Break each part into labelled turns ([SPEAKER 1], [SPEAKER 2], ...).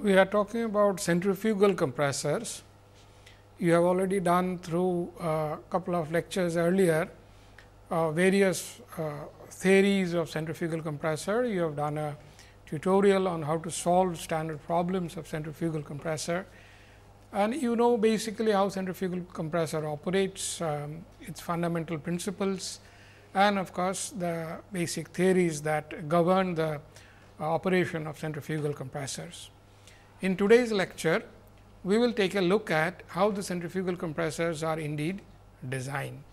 [SPEAKER 1] we are talking about centrifugal compressors. You have already done through a couple of lectures earlier uh, various uh, theories of centrifugal compressor. You have done a tutorial on how to solve standard problems of centrifugal compressor and you know basically how centrifugal compressor operates, um, its fundamental principles and of course, the basic theories that govern the uh, operation of centrifugal compressors. In today's lecture, we will take a look at how the centrifugal compressors are indeed designed.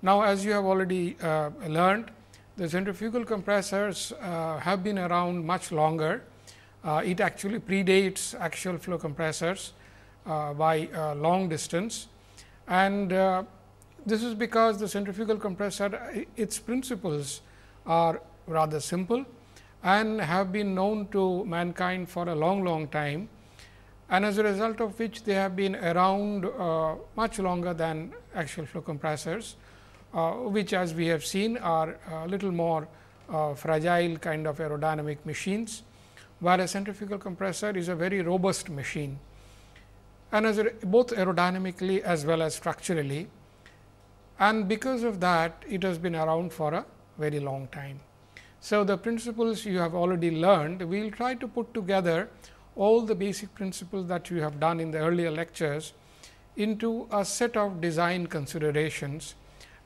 [SPEAKER 1] Now, as you have already uh, learned, the centrifugal compressors uh, have been around much longer. Uh, it actually predates actual flow compressors uh, by a uh, long distance and uh, this is because the centrifugal compressor its principles are rather simple and have been known to mankind for a long, long time and as a result of which they have been around uh, much longer than actual flow compressors, uh, which as we have seen are a little more uh, fragile kind of aerodynamic machines, while a centrifugal compressor is a very robust machine. And as a, both aerodynamically as well as structurally, and because of that, it has been around for a very long time. So, the principles you have already learned, we will try to put together all the basic principles that you have done in the earlier lectures into a set of design considerations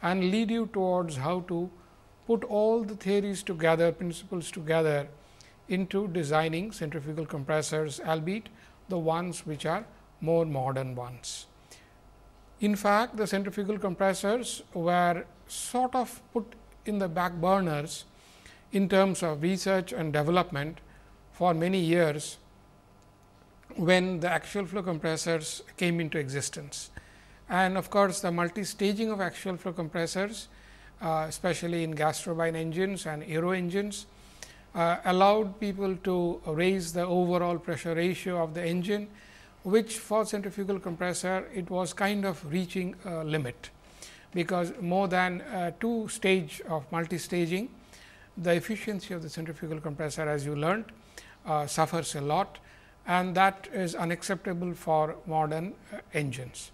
[SPEAKER 1] and lead you towards how to put all the theories together, principles together into designing centrifugal compressors, albeit the ones which are more modern ones. In fact, the centrifugal compressors were sort of put in the back burners in terms of research and development for many years when the axial flow compressors came into existence. And of course, the multi-staging of axial flow compressors, uh, especially in gas turbine engines and aero engines, uh, allowed people to raise the overall pressure ratio of the engine, which for centrifugal compressor, it was kind of reaching a limit, because more than uh, two stage of multi-staging the efficiency of the centrifugal compressor as you learnt uh, suffers a lot and that is unacceptable for modern uh, engines,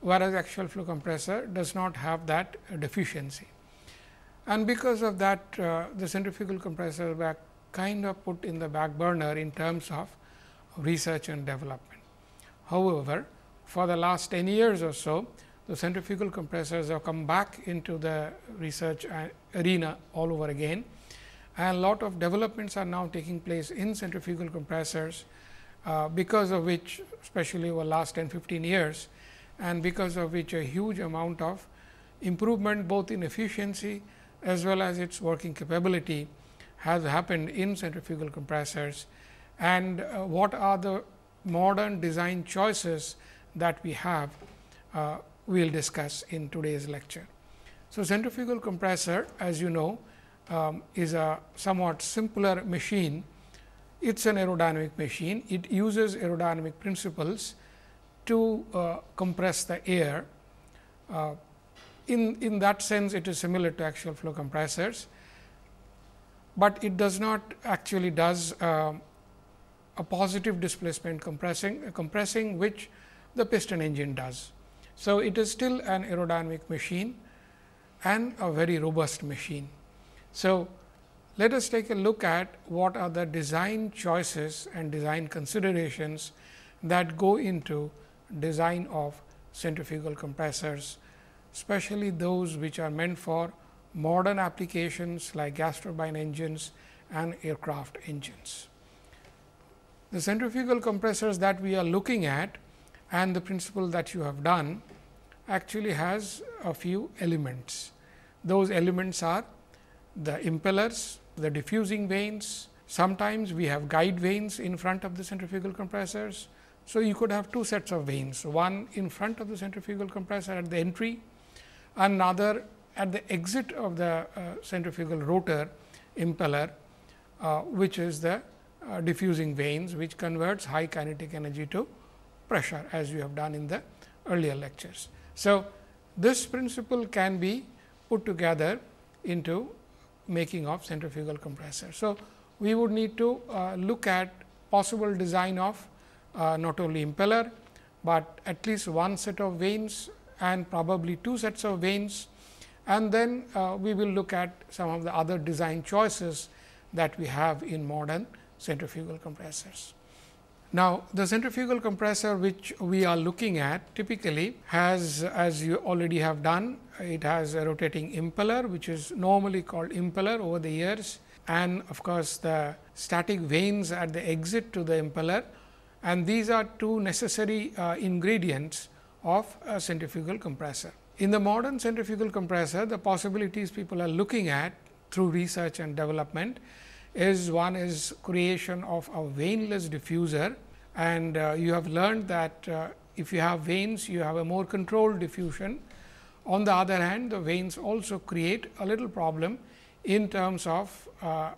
[SPEAKER 1] whereas axial flow compressor does not have that deficiency. And because of that, uh, the centrifugal compressors were kind of put in the back burner in terms of research and development. However, for the last 10 years or so, the centrifugal compressors have come back into the research arena all over again and a lot of developments are now taking place in centrifugal compressors uh, because of which especially over the last 10 15 years and because of which a huge amount of improvement both in efficiency as well as its working capability has happened in centrifugal compressors and uh, what are the modern design choices that we have uh, we will discuss in today's lecture. So, centrifugal compressor as you know um, is a somewhat simpler machine. It is an aerodynamic machine. It uses aerodynamic principles to uh, compress the air. Uh, in, in that sense, it is similar to axial flow compressors, but it does not actually does uh, a positive displacement compressing, compressing which the piston engine does. So, it is still an aerodynamic machine and a very robust machine. So, let us take a look at what are the design choices and design considerations that go into design of centrifugal compressors, especially those which are meant for modern applications like gas turbine engines and aircraft engines. The centrifugal compressors that we are looking at and the principle that you have done actually has a few elements. Those elements are the impellers, the diffusing vanes, sometimes we have guide vanes in front of the centrifugal compressors. So, you could have two sets of vanes, one in front of the centrifugal compressor at the entry, another at the exit of the uh, centrifugal rotor impeller, uh, which is the uh, diffusing vanes, which converts high kinetic energy to pressure as we have done in the earlier lectures. So, this principle can be put together into making of centrifugal compressor. So, we would need to uh, look at possible design of uh, not only impeller, but at least one set of vanes and probably two sets of vanes. And then uh, we will look at some of the other design choices that we have in modern centrifugal compressors. Now, the centrifugal compressor which we are looking at typically has as you already have done it has a rotating impeller which is normally called impeller over the years and of course, the static vanes at the exit to the impeller and these are two necessary uh, ingredients of a centrifugal compressor. In the modern centrifugal compressor, the possibilities people are looking at through research and development is one is creation of a veinless diffuser and uh, you have learned that uh, if you have veins you have a more controlled diffusion. On the other hand, the veins also create a little problem in terms of uh,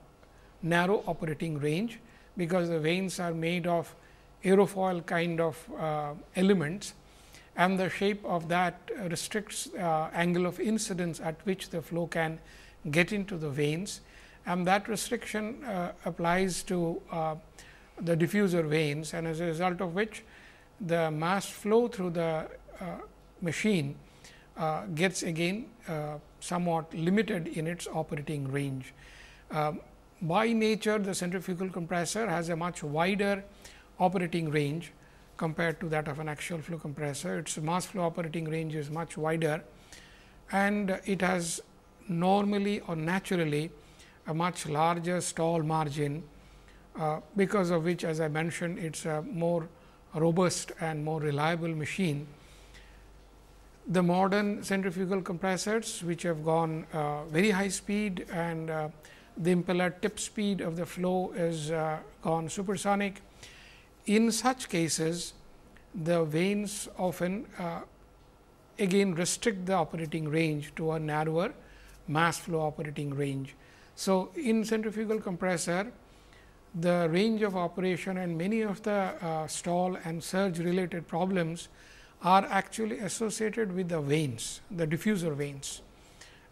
[SPEAKER 1] narrow operating range, because the veins are made of aerofoil kind of uh, elements and the shape of that restricts uh, angle of incidence at which the flow can get into the veins and that restriction uh, applies to uh, the diffuser vanes and as a result of which the mass flow through the uh, machine gets again somewhat limited in its operating range. Um, by nature the centrifugal compressor has a much wider operating range compared to that of an axial flow compressor. Its mass flow operating range is much wider and it has normally or naturally a much larger stall margin, uh, because of which as I mentioned it is a more robust and more reliable machine. The modern centrifugal compressors which have gone uh, very high speed and uh, the impeller tip speed of the flow is uh, gone supersonic. In such cases, the vanes often uh, again restrict the operating range to a narrower mass flow operating range. So, in centrifugal compressor, the range of operation and many of the uh, stall and surge related problems are actually associated with the vanes, the diffuser vanes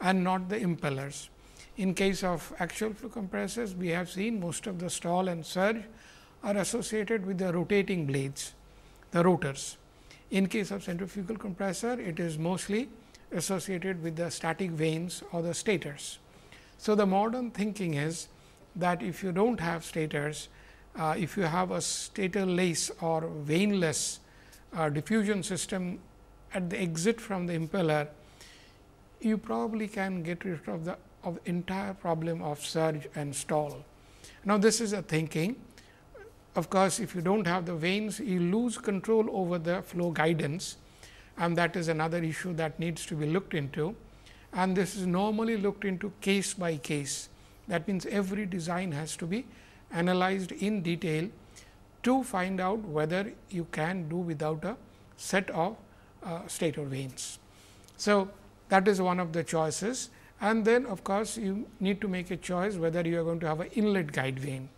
[SPEAKER 1] and not the impellers. In case of axial flow compressors, we have seen most of the stall and surge are associated with the rotating blades, the rotors. In case of centrifugal compressor, it is mostly associated with the static vanes or the stators. So, the modern thinking is that if you do not have stators, uh, if you have a statorless or veinless uh, diffusion system at the exit from the impeller, you probably can get rid of the of entire problem of surge and stall. Now, this is a thinking. Of course, if you do not have the vanes, you lose control over the flow guidance and that is another issue that needs to be looked into and this is normally looked into case by case. That means, every design has to be analyzed in detail to find out whether you can do without a set of uh, stator vanes. So, that is one of the choices and then of course, you need to make a choice whether you are going to have an inlet guide vane.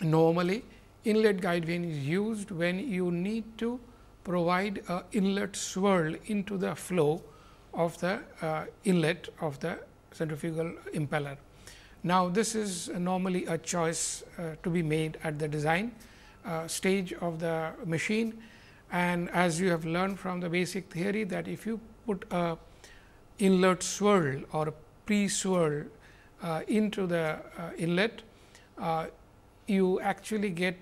[SPEAKER 1] Normally, inlet guide vane is used when you need to provide an inlet swirl into the flow of the uh, inlet of the centrifugal impeller. Now, this is normally a choice uh, to be made at the design uh, stage of the machine and as you have learned from the basic theory that if you put a inlet swirl or a pre swirl uh, into the uh, inlet, uh, you actually get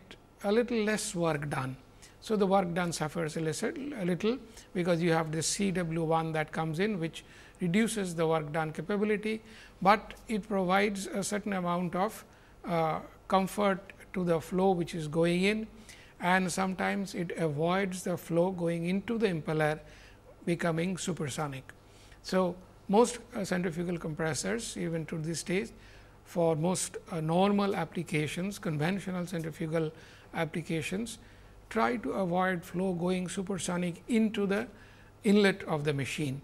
[SPEAKER 1] a little less work done. So, the work done suffers a little, a little because you have this C w 1 that comes in which reduces the work done capability, but it provides a certain amount of uh, comfort to the flow which is going in and sometimes it avoids the flow going into the impeller becoming supersonic. So, most uh, centrifugal compressors even to this stage for most uh, normal applications, conventional centrifugal applications try to avoid flow going supersonic into the inlet of the machine.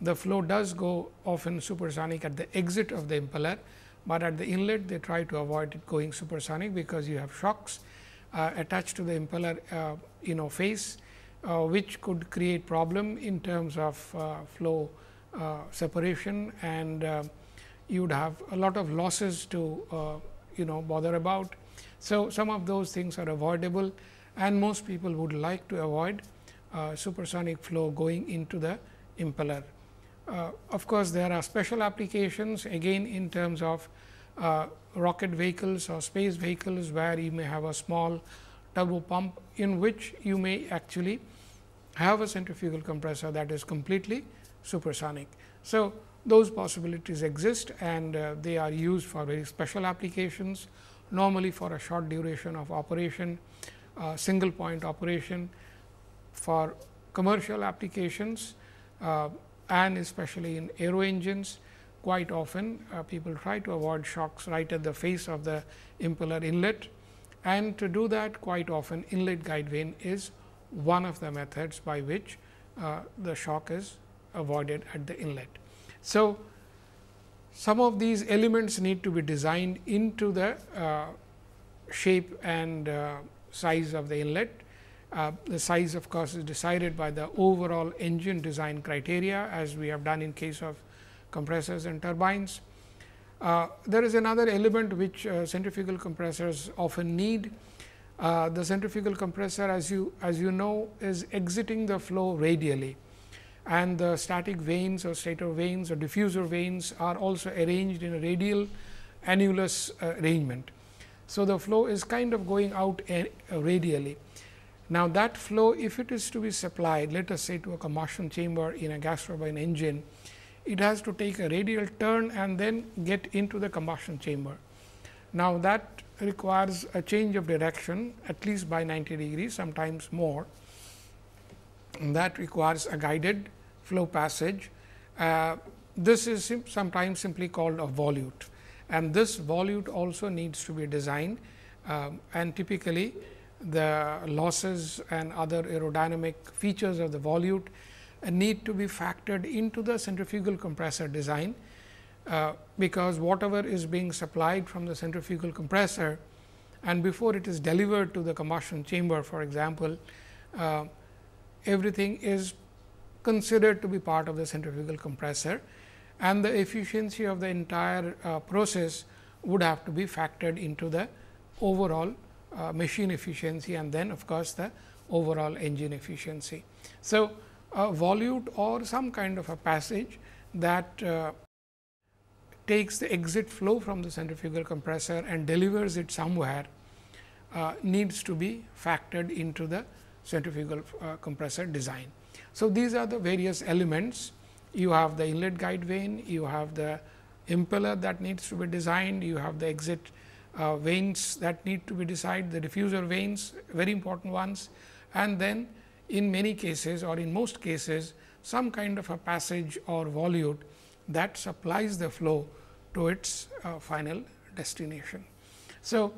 [SPEAKER 1] The flow does go often supersonic at the exit of the impeller, but at the inlet they try to avoid it going supersonic because you have shocks uh, attached to the impeller uh, you know face uh, which could create problem in terms of uh, flow uh, separation and uh, you would have a lot of losses to you know bother about. So, some of those things are avoidable and most people would like to avoid uh, supersonic flow going into the impeller. Uh, of course, there are special applications again in terms of uh, rocket vehicles or space vehicles where you may have a small turbo pump in which you may actually have a centrifugal compressor that is completely supersonic. So, those possibilities exist and uh, they are used for very special applications normally for a short duration of operation uh, single point operation for commercial applications uh, and especially in aero engines. Quite often, uh, people try to avoid shocks right at the face of the impeller inlet and to do that quite often inlet guide vane is one of the methods by which uh, the shock is avoided at the inlet. So, some of these elements need to be designed into the uh, shape and uh, size of the inlet. Uh, the size of course, is decided by the overall engine design criteria as we have done in case of compressors and turbines. Uh, there is another element which uh, centrifugal compressors often need. Uh, the centrifugal compressor as you as you know is exiting the flow radially and the static vanes or stator vanes or diffuser vanes are also arranged in a radial annulus uh, arrangement. So, the flow is kind of going out uh, radially. Now, that flow if it is to be supplied let us say to a combustion chamber in a gas turbine engine, it has to take a radial turn and then get into the combustion chamber. Now, that requires a change of direction at least by 90 degrees sometimes more and that requires a guided flow passage. Uh, this is sim sometimes simply called a volute and this volute also needs to be designed um, and typically the losses and other aerodynamic features of the volute uh, need to be factored into the centrifugal compressor design, uh, because whatever is being supplied from the centrifugal compressor and before it is delivered to the combustion chamber for example, uh, everything is considered to be part of the centrifugal compressor and the efficiency of the entire uh, process would have to be factored into the overall uh, machine efficiency and then of course, the overall engine efficiency. So, a volute or some kind of a passage that uh, takes the exit flow from the centrifugal compressor and delivers it somewhere uh, needs to be factored into the centrifugal uh, compressor design. So, these are the various elements you have the inlet guide vane, you have the impeller that needs to be designed, you have the exit uh, vanes that need to be designed. the diffuser vanes very important ones and then in many cases or in most cases some kind of a passage or volute that supplies the flow to its uh, final destination. So,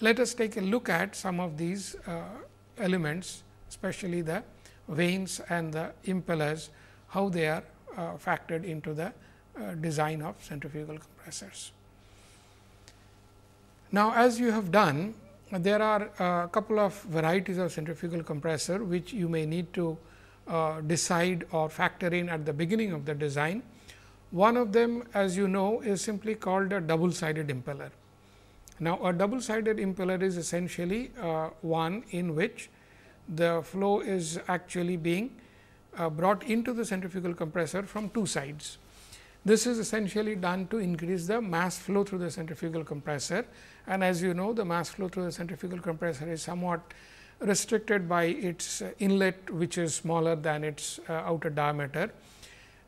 [SPEAKER 1] let us take a look at some of these uh, elements especially the vanes and the impellers, how they are uh, factored into the uh, design of centrifugal compressors. Now, as you have done, there are uh, a couple of varieties of centrifugal compressor, which you may need to uh, decide or factor in at the beginning of the design. One of them as you know is simply called a double sided impeller. Now, a double sided impeller is essentially uh, one in which the flow is actually being uh, brought into the centrifugal compressor from two sides. This is essentially done to increase the mass flow through the centrifugal compressor and as you know the mass flow through the centrifugal compressor is somewhat restricted by its inlet which is smaller than its uh, outer diameter.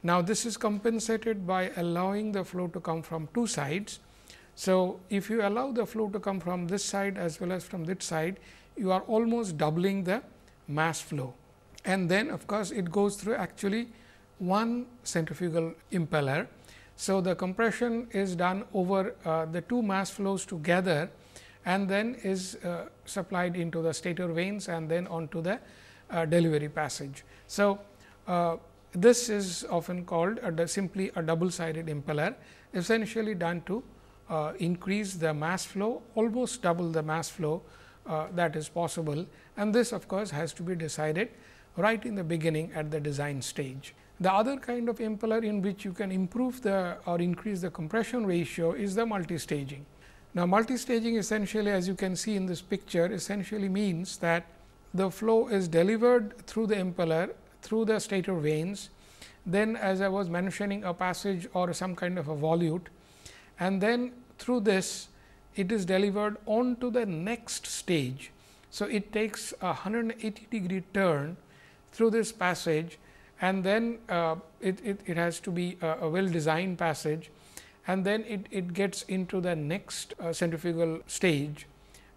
[SPEAKER 1] Now, this is compensated by allowing the flow to come from two sides. So, if you allow the flow to come from this side as well as from this side, you are almost doubling the mass flow and then of course, it goes through actually one centrifugal impeller. So, the compression is done over uh, the two mass flows together and then is uh, supplied into the stator vanes and then onto the uh, delivery passage. So, uh, this is often called a simply a double sided impeller essentially done to uh, increase the mass flow almost double the mass flow uh, that is possible and this of course, has to be decided right in the beginning at the design stage. The other kind of impeller in which you can improve the or increase the compression ratio is the multistaging. Now, multistaging essentially as you can see in this picture essentially means that the flow is delivered through the impeller through the stator vanes, then as I was mentioning a passage or some kind of a volute and then through this it is delivered on to the next stage. So, it takes a 180 degree turn through this passage and then uh, it, it, it, has to be a, a, well designed passage and then it, it gets into the next uh, centrifugal stage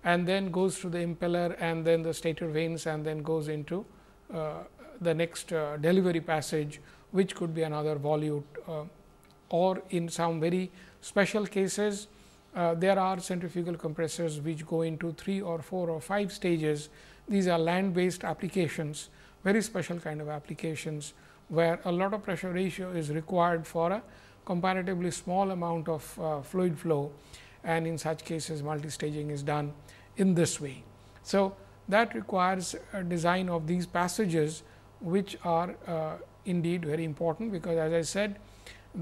[SPEAKER 1] and then goes to the impeller and then the stator vanes and then goes into uh, the next uh, delivery passage which could be another volute uh, or in some very special cases uh, there are centrifugal compressors which go into 3 or 4 or 5 stages. These are land based applications very special kind of applications where a lot of pressure ratio is required for a comparatively small amount of uh, fluid flow and in such cases multi-staging is done in this way. So, that requires a design of these passages which are uh, indeed very important because as I said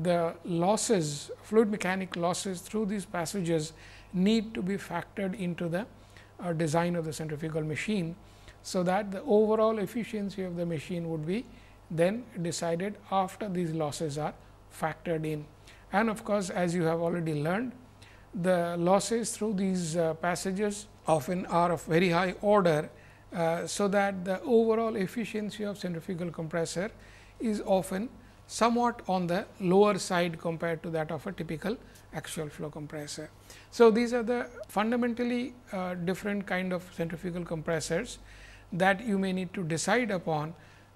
[SPEAKER 1] the losses fluid mechanic losses through these passages need to be factored into the uh, design of the centrifugal machine so, that the overall efficiency of the machine would be then decided after these losses are factored in. And of course, as you have already learned, the losses through these uh, passages often are of very high order. Uh, so, that the overall efficiency of centrifugal compressor is often somewhat on the lower side compared to that of a typical axial flow compressor. So, these are the fundamentally uh, different kind of centrifugal compressors that you may need to decide upon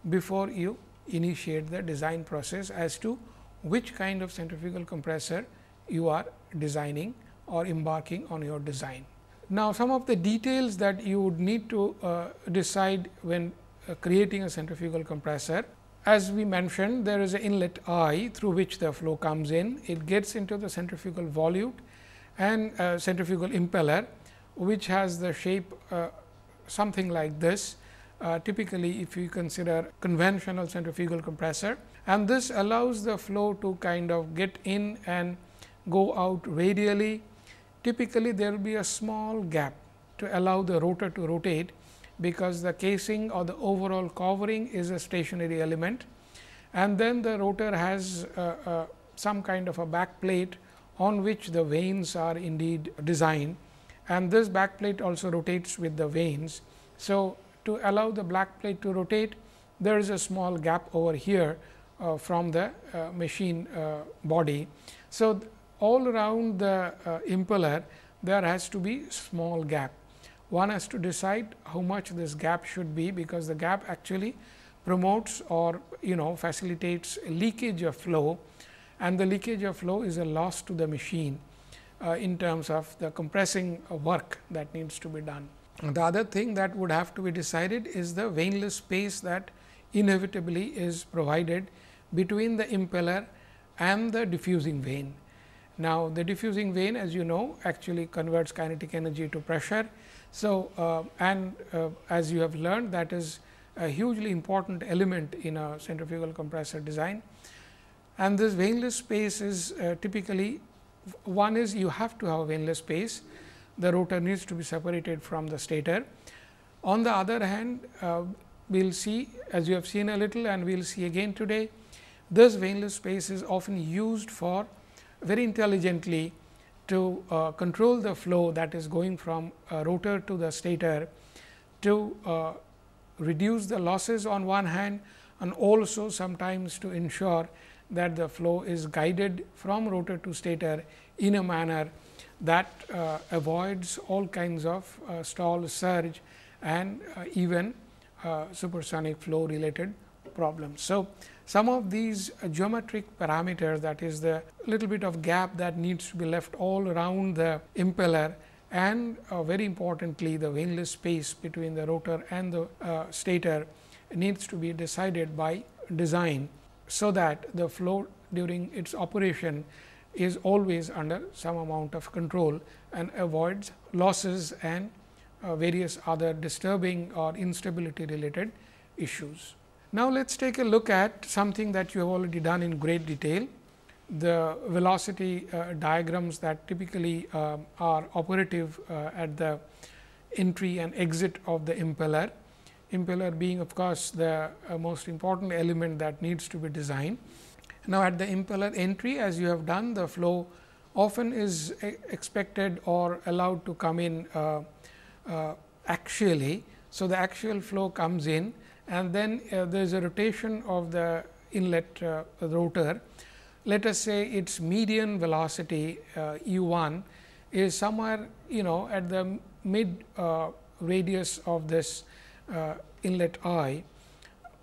[SPEAKER 1] before you initiate the design process as to which kind of centrifugal compressor you are designing or embarking on your design. Now, some of the details that you would need to uh, decide when uh, creating a centrifugal compressor. As we mentioned, there is an inlet I through which the flow comes in. It gets into the centrifugal volute and uh, centrifugal impeller, which has the shape uh, something like this uh, typically if you consider conventional centrifugal compressor and this allows the flow to kind of get in and go out radially. Typically, there will be a small gap to allow the rotor to rotate because the casing or the overall covering is a stationary element and then the rotor has uh, uh, some kind of a back plate on which the vanes are indeed designed and this back plate also rotates with the vanes. So, to allow the black plate to rotate, there is a small gap over here uh, from the uh, machine uh, body. So, all around the uh, impeller there has to be small gap. One has to decide how much this gap should be, because the gap actually promotes or you know facilitates leakage of flow and the leakage of flow is a loss to the machine. Uh, in terms of the compressing work that needs to be done. The other thing that would have to be decided is the veinless space that inevitably is provided between the impeller and the diffusing vane. Now, the diffusing vane as you know actually converts kinetic energy to pressure. So, uh, and uh, as you have learned that is a hugely important element in a centrifugal compressor design and this veinless space is uh, typically one is you have to have a vaneless space, the rotor needs to be separated from the stator. On the other hand, uh, we will see as you have seen a little and we will see again today, this vaneless space is often used for very intelligently to uh, control the flow that is going from rotor to the stator to uh, reduce the losses on one hand and also sometimes to ensure that the flow is guided from rotor to stator in a manner that uh, avoids all kinds of uh, stall, surge and uh, even uh, supersonic flow related problems. So, some of these geometric parameters that is the little bit of gap that needs to be left all around the impeller and uh, very importantly the wingless space between the rotor and the uh, stator needs to be decided by design so that the flow during its operation is always under some amount of control and avoids losses and uh, various other disturbing or instability related issues. Now, let us take a look at something that you have already done in great detail, the velocity uh, diagrams that typically uh, are operative uh, at the entry and exit of the impeller impeller being of course, the uh, most important element that needs to be designed. Now, at the impeller entry as you have done the flow often is expected or allowed to come in uh, uh, axially. So, the axial flow comes in and then uh, there is a rotation of the inlet uh, rotor. Let us say its median velocity u uh, 1 is somewhere you know at the mid radius of this uh, inlet i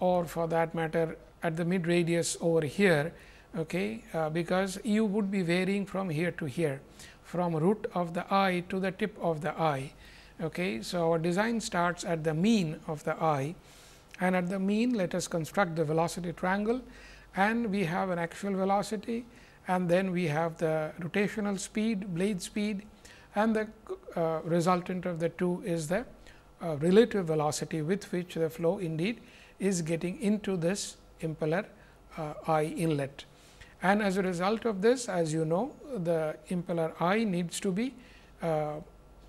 [SPEAKER 1] or for that matter at the mid radius over here okay, uh, because u would be varying from here to here from root of the i to the tip of the i. Okay. So, our design starts at the mean of the i and at the mean let us construct the velocity triangle and we have an axial velocity and then we have the rotational speed, blade speed and the uh, resultant of the two is the uh, relative velocity with which the flow indeed is getting into this impeller uh, I inlet. And as a result of this, as you know, the impeller I needs to be uh,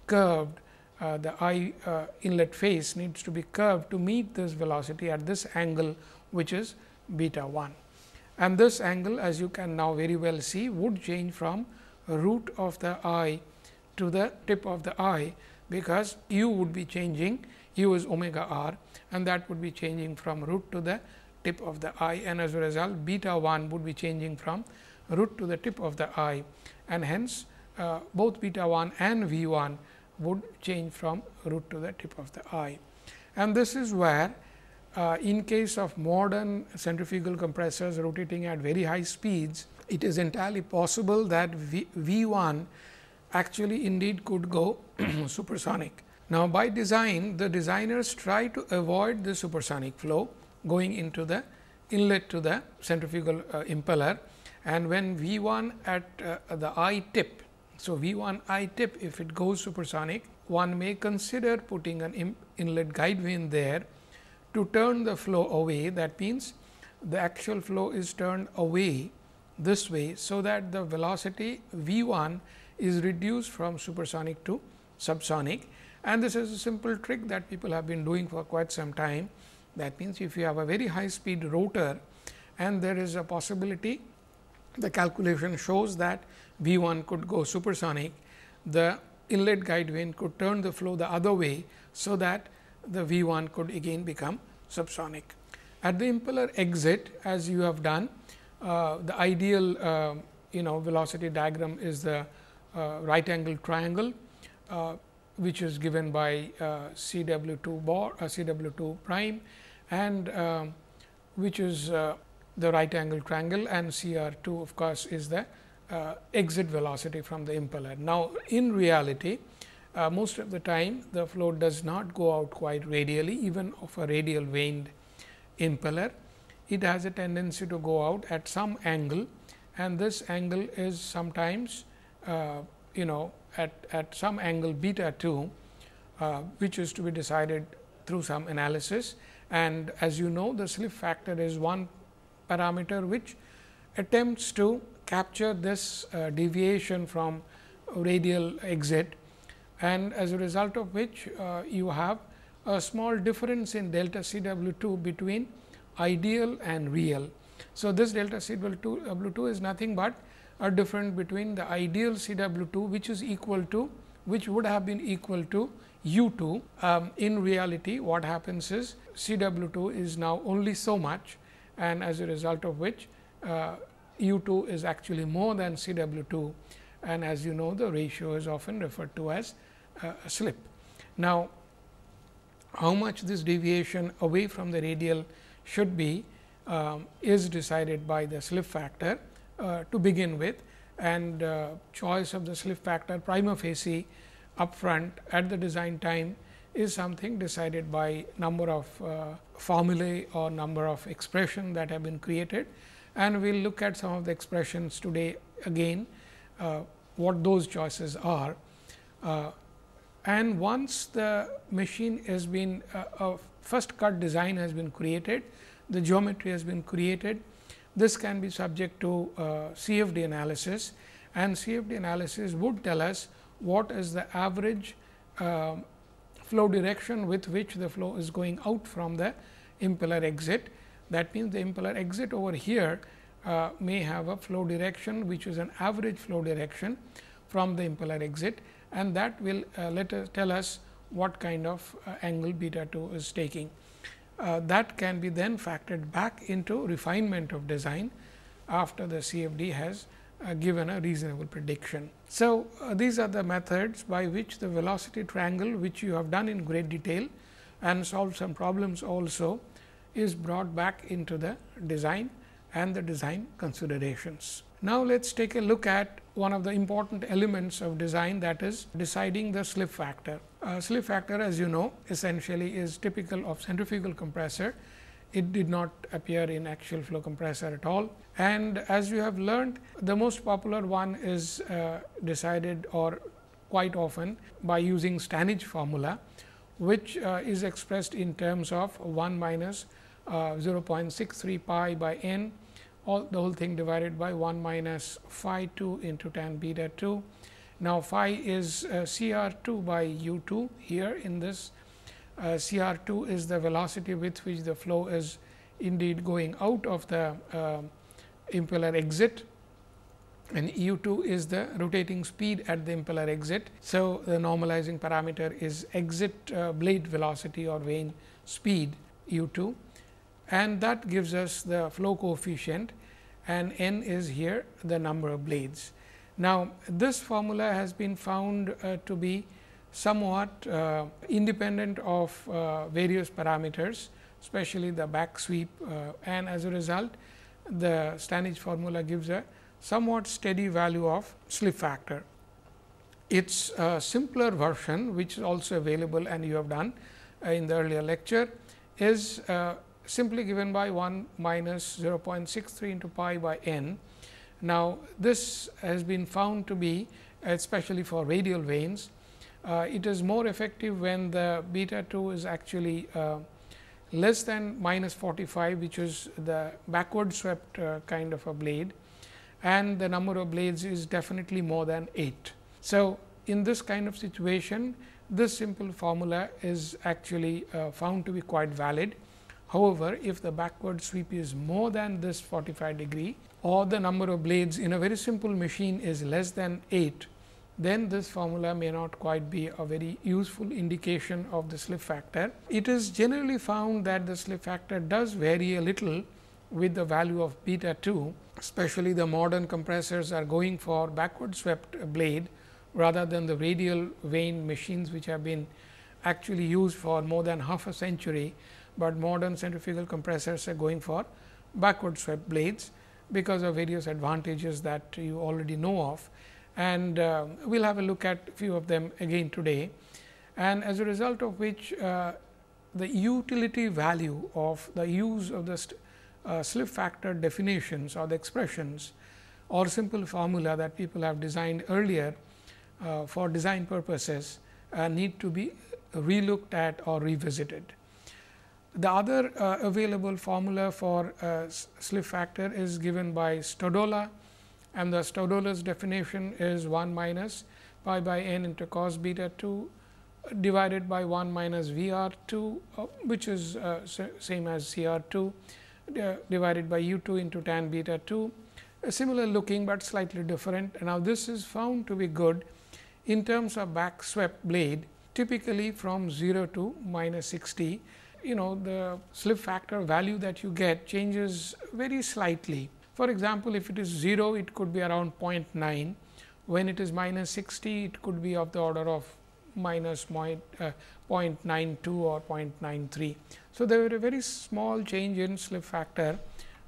[SPEAKER 1] curved, uh, the I uh, inlet face needs to be curved to meet this velocity at this angle, which is beta 1. And this angle, as you can now very well see, would change from root of the I to the tip of the I because u would be changing u is omega r and that would be changing from root to the tip of the i and as a result beta 1 would be changing from root to the tip of the i and hence uh, both beta 1 and v 1 would change from root to the tip of the i. And this is where uh, in case of modern centrifugal compressors rotating at very high speeds, it is entirely possible that v, v 1 actually indeed could go supersonic. Now, by design the designers try to avoid the supersonic flow going into the inlet to the centrifugal uh, impeller and when V 1 at uh, the I tip. So, V 1 I tip if it goes supersonic one may consider putting an inlet guide vane there to turn the flow away that means, the actual flow is turned away this way. So, that the velocity V 1 is reduced from supersonic to subsonic and this is a simple trick that people have been doing for quite some time. That means, if you have a very high speed rotor and there is a possibility the calculation shows that V 1 could go supersonic, the inlet guide vane could turn the flow the other way. So, that the V 1 could again become subsonic. At the impeller exit as you have done, uh, the ideal uh, you know velocity diagram is the uh, right angle triangle uh, which is given by uh, C w 2 bar C w 2 prime and um, which is the right angle triangle and C r 2 of course, is the exit velocity from the impeller. Now, in reality, uh, most of the time the flow does not go out quite radially even of a radial vaned impeller. It has a tendency to go out at some angle and this angle is sometimes uh, you know at, at some angle beta 2, uh, which is to be decided through some analysis. And as you know, the slip factor is one parameter which attempts to capture this uh, deviation from radial exit and as a result of which uh, you have a small difference in delta C W 2 between ideal and real. So, this delta C W 2 is nothing but are different between the ideal CW2 which is equal to which would have been equal to U2. Um, in reality, what happens is CW2 is now only so much and as a result of which uh, U2 is actually more than CW2 and as you know the ratio is often referred to as uh, a slip. Now, how much this deviation away from the radial should be um, is decided by the slip factor uh, to begin with and uh, choice of the slip factor prima facie upfront at the design time is something decided by number of uh, formulae or number of expression that have been created and we will look at some of the expressions today again uh, what those choices are. Uh, and once the machine has been uh, a first cut design has been created, the geometry has been created, this can be subject to uh, CFD analysis and CFD analysis would tell us what is the average uh, flow direction with which the flow is going out from the impeller exit. That means, the impeller exit over here uh, may have a flow direction which is an average flow direction from the impeller exit and that will uh, let us tell us what kind of uh, angle beta 2 is taking uh, that can be then factored back into refinement of design after the CFD has uh, given a reasonable prediction. So, uh, these are the methods by which the velocity triangle which you have done in great detail and solved some problems also is brought back into the design and the design considerations. Now, let us take a look at one of the important elements of design that is deciding the slip factor. Uh, slip factor as you know essentially is typical of centrifugal compressor. It did not appear in actual flow compressor at all and as you have learned the most popular one is uh, decided or quite often by using Stanage formula which uh, is expressed in terms of 1 minus uh, 0.63 pi by n all the whole thing divided by 1 minus phi 2 into tan beta 2 now, phi is uh, C r 2 by u 2 here in this uh, C r 2 is the velocity with which the flow is indeed going out of the uh, impeller exit and u 2 is the rotating speed at the impeller exit. So, the normalizing parameter is exit uh, blade velocity or vane speed u 2 and that gives us the flow coefficient and n is here the number of blades. Now, this formula has been found uh, to be somewhat uh, independent of uh, various parameters, especially the back sweep uh, and as a result, the Stanage formula gives a somewhat steady value of slip factor. Its simpler version, which is also available and you have done uh, in the earlier lecture, is uh, simply given by 1 minus 0.63 into pi by n now, this has been found to be especially for radial veins, uh, it is more effective when the beta 2 is actually uh, less than minus 45, which is the backward swept uh, kind of a blade and the number of blades is definitely more than 8. So, in this kind of situation, this simple formula is actually uh, found to be quite valid. However, if the backward sweep is more than this 45 degree, or the number of blades in a very simple machine is less than 8, then this formula may not quite be a very useful indication of the slip factor. It is generally found that the slip factor does vary a little with the value of beta 2, especially the modern compressors are going for backward swept blade rather than the radial vane machines which have been actually used for more than half a century, but modern centrifugal compressors are going for backward swept blades because of various advantages that you already know of. And uh, we will have a look at a few of them again today. And as a result of which, uh, the utility value of the use of the uh, slip factor definitions or the expressions or simple formula that people have designed earlier uh, for design purposes uh, need to be relooked at or revisited. The other uh, available formula for uh, slip factor is given by Stodola and the Stodola's definition is 1 minus pi by n into cos beta 2 divided by 1 minus V r 2 uh, which is uh, same as C r 2 divided by u 2 into tan beta 2 similar looking, but slightly different. Now, this is found to be good in terms of back swept blade typically from 0 to minus 60 you know the slip factor value that you get changes very slightly. For example, if it is 0, it could be around 0.9. When it is minus 60, it could be of the order of minus uh, 0.92 or 0.93. So, there is a very small change in slip factor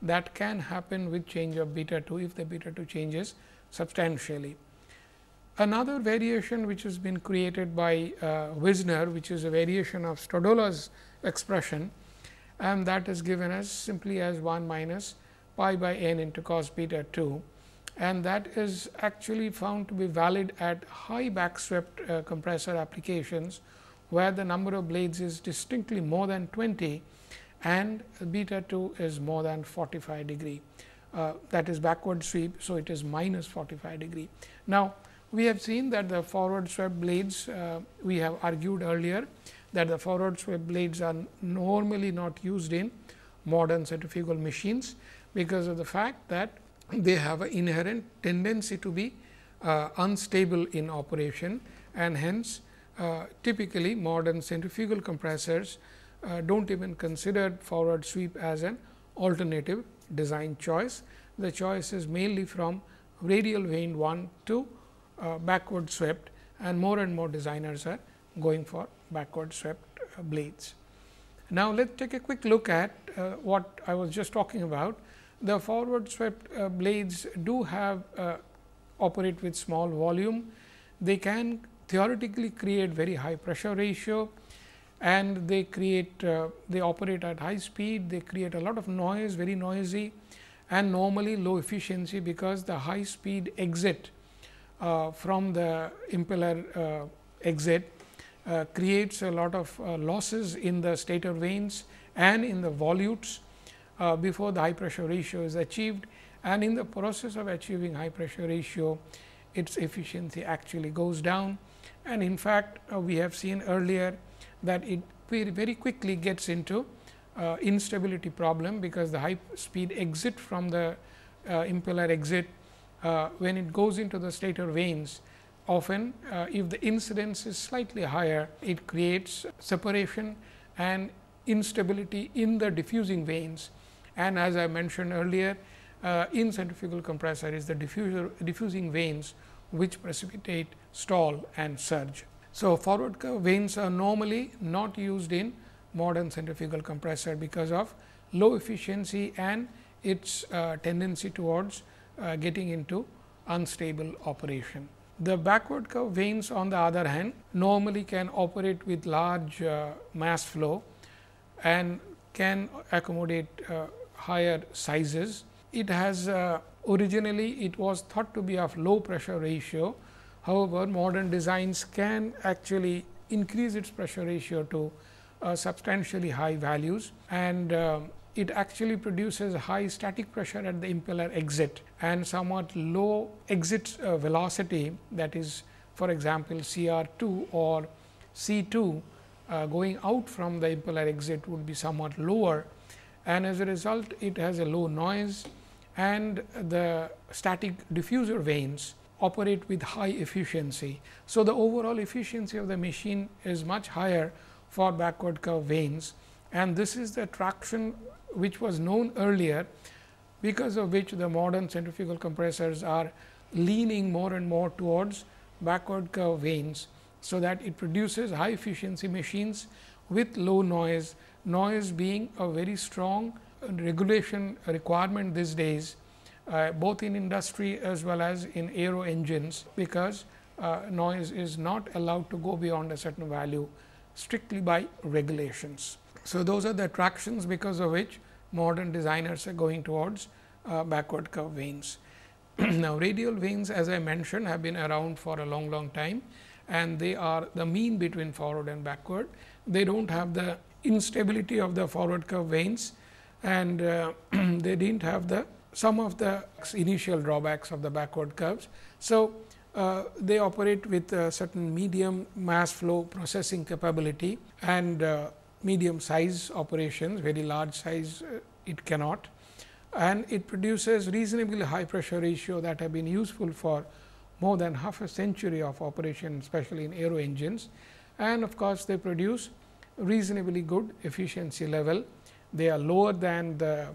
[SPEAKER 1] that can happen with change of beta 2 if the beta 2 changes substantially. Another variation which has been created by uh, Wisner, which is a variation of Stodola's expression and that is given as simply as 1 minus pi by n into cos beta 2 and that is actually found to be valid at high back swept uh, compressor applications where the number of blades is distinctly more than 20 and beta 2 is more than 45 degree. Uh, that is backward sweep. So, it is minus 45 degree. Now, we have seen that the forward swept blades uh, we have argued earlier that the forward sweep blades are normally not used in modern centrifugal machines, because of the fact that they have an inherent tendency to be uh, unstable in operation and hence uh, typically modern centrifugal compressors uh, do not even consider forward sweep as an alternative design choice. The choice is mainly from radial vane 1 to uh, backward swept and more and more designers are going for backward swept uh, blades. Now, let us take a quick look at uh, what I was just talking about. The forward swept uh, blades do have uh, operate with small volume. They can theoretically create very high pressure ratio and they create uh, they operate at high speed. They create a lot of noise very noisy and normally low efficiency because the high speed exit uh, from the impeller exit uh, creates a lot of uh, losses in the stator vanes and in the volutes uh, before the high pressure ratio is achieved and in the process of achieving high pressure ratio its efficiency actually goes down and in fact, uh, we have seen earlier that it very, very quickly gets into uh, instability problem because the high speed exit from the impeller exit when it goes into the stator vanes often uh, if the incidence is slightly higher, it creates separation and instability in the diffusing veins. And as I mentioned earlier, uh, in centrifugal compressor is the diffuser, diffusing veins which precipitate stall and surge. So, forward curve veins are normally not used in modern centrifugal compressor because of low efficiency and its uh, tendency towards uh, getting into unstable operation. The backward curve vanes on the other hand normally can operate with large uh, mass flow and can accommodate uh, higher sizes. It has uh, originally it was thought to be of low pressure ratio. However, modern designs can actually increase its pressure ratio to uh, substantially high values and um, it actually produces high static pressure at the impeller exit and somewhat low exit uh, velocity that is for example, CR2 or C2 uh, going out from the impeller exit would be somewhat lower and as a result it has a low noise and the static diffuser vanes operate with high efficiency. So, the overall efficiency of the machine is much higher for backward curve vanes and this is the traction which was known earlier because of which the modern centrifugal compressors are leaning more and more towards backward curve vanes. So, that it produces high efficiency machines with low noise, noise being a very strong regulation requirement these days uh, both in industry as well as in aero engines because uh, noise is not allowed to go beyond a certain value strictly by regulations. So, those are the attractions because of which modern designers are going towards uh, backward curve veins. now, radial veins, as I mentioned have been around for a long long time and they are the mean between forward and backward. They do not have the instability of the forward curve veins, and uh, they did not have the some of the initial drawbacks of the backward curves. So, uh, they operate with a certain medium mass flow processing capability and uh, medium size operations, very large size uh, it cannot and it produces reasonably high pressure ratio that have been useful for more than half a century of operation especially in aero engines and of course, they produce reasonably good efficiency level. They are lower than the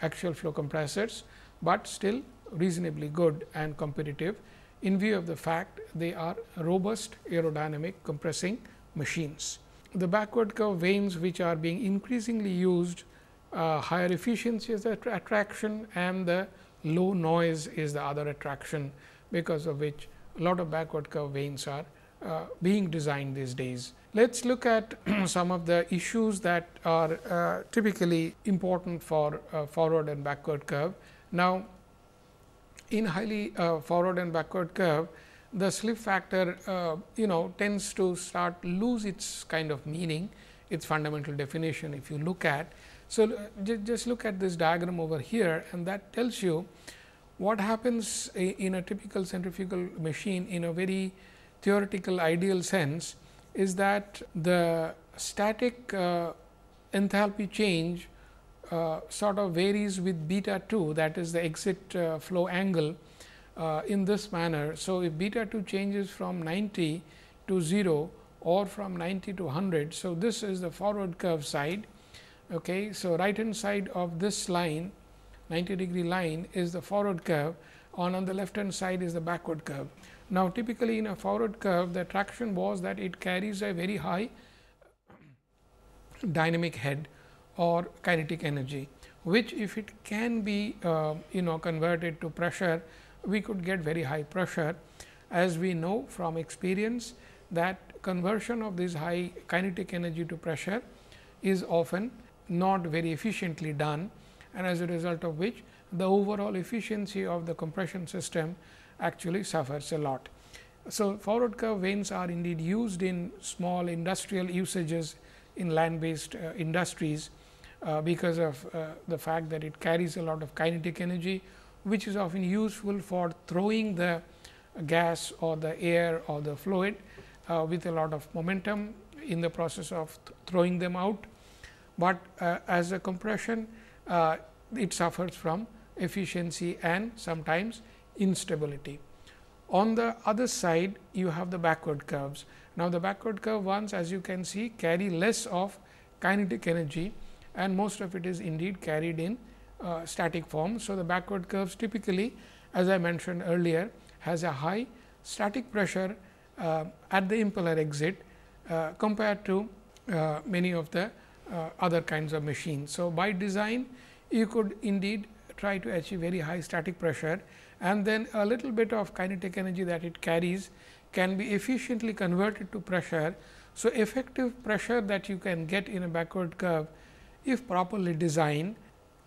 [SPEAKER 1] actual flow compressors, but still reasonably good and competitive in view of the fact they are robust aerodynamic compressing machines the backward curve vanes which are being increasingly used uh, higher efficiency is the attraction and the low noise is the other attraction because of which a lot of backward curve vanes are uh, being designed these days. Let us look at some of the issues that are uh, typically important for uh, forward and backward curve. Now, in highly uh, forward and backward curve, the slip factor uh, you know tends to start lose its kind of meaning its fundamental definition if you look at. So, just look at this diagram over here and that tells you what happens in a typical centrifugal machine in a very theoretical ideal sense is that the static uh, enthalpy change uh, sort of varies with beta 2 that is the exit uh, flow angle uh, in this manner. So, if beta 2 changes from 90 to 0 or from 90 to 100. So, this is the forward curve side. Okay. So, right hand side of this line 90 degree line is the forward curve on on the left hand side is the backward curve. Now, typically in a forward curve the attraction was that it carries a very high dynamic head or kinetic energy which if it can be uh, you know converted to pressure we could get very high pressure. As we know from experience that conversion of this high kinetic energy to pressure is often not very efficiently done and as a result of which the overall efficiency of the compression system actually suffers a lot. So, forward curve vanes are indeed used in small industrial usages in land based uh, industries uh, because of uh, the fact that it carries a lot of kinetic energy which is often useful for throwing the gas or the air or the fluid uh, with a lot of momentum in the process of th throwing them out. But uh, as a compression, uh, it suffers from efficiency and sometimes instability. On the other side, you have the backward curves. Now, the backward curve ones as you can see carry less of kinetic energy and most of it is indeed carried in uh, static form. So, the backward curves typically as I mentioned earlier has a high static pressure uh, at the impeller exit uh, compared to uh, many of the uh, other kinds of machines. So, by design you could indeed try to achieve very high static pressure and then a little bit of kinetic energy that it carries can be efficiently converted to pressure. So, effective pressure that you can get in a backward curve if properly designed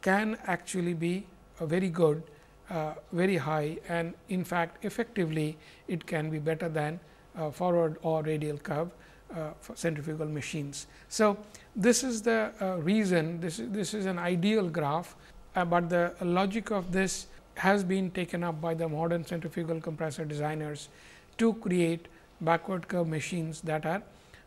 [SPEAKER 1] can actually be very good, uh, very high and in fact, effectively it can be better than uh, forward or radial curve uh, centrifugal machines. So, this is the uh, reason this, this is an ideal graph, uh, but the logic of this has been taken up by the modern centrifugal compressor designers to create backward curve machines that are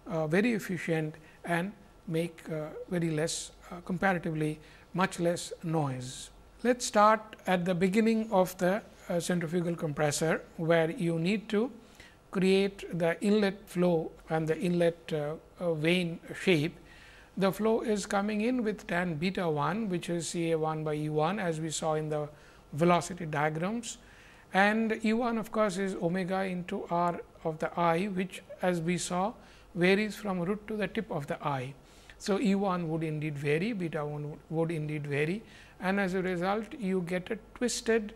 [SPEAKER 1] uh, very efficient and make uh, very less uh, comparatively much less noise. Let us start at the beginning of the uh, centrifugal compressor, where you need to create the inlet flow and the inlet uh, uh, vane shape. The flow is coming in with tan beta 1, which is C A 1 by E 1 as we saw in the velocity diagrams and E 1 of course, is omega into r of the i, which as we saw varies from root to the tip of the i. So, E 1 would indeed vary, beta 1 would indeed vary and as a result you get a twisted